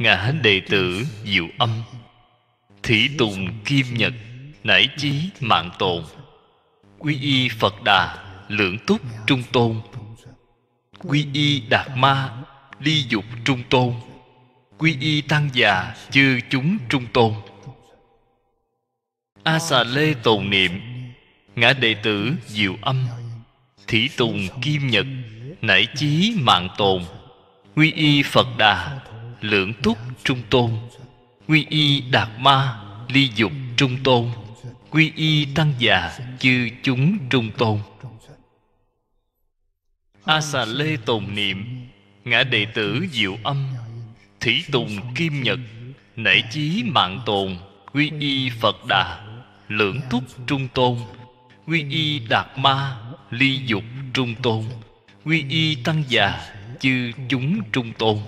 ngã đệ tử diệu âm thủy tùng kim nhật nảy chí mạng tồn quy y phật đà lưỡng túc trung tôn quy y đạt ma ly dục trung tôn quy y tăng già chư chúng trung tôn a xà lê tồn niệm ngã đệ tử diệu âm thủy tùng kim nhật nảy chí mạng tồn quy y phật đà lưỡng túc trung tôn quy y đạt ma ly dục trung tôn quy y tăng già chư chúng trung tôn a xà lê tồn niệm ngã đệ tử diệu âm thủy tùng kim nhật nể chí mạng tồn quy y phật đà lưỡng túc trung tôn quy y đạt ma ly dục trung tôn quy y tăng già chư chúng trung tôn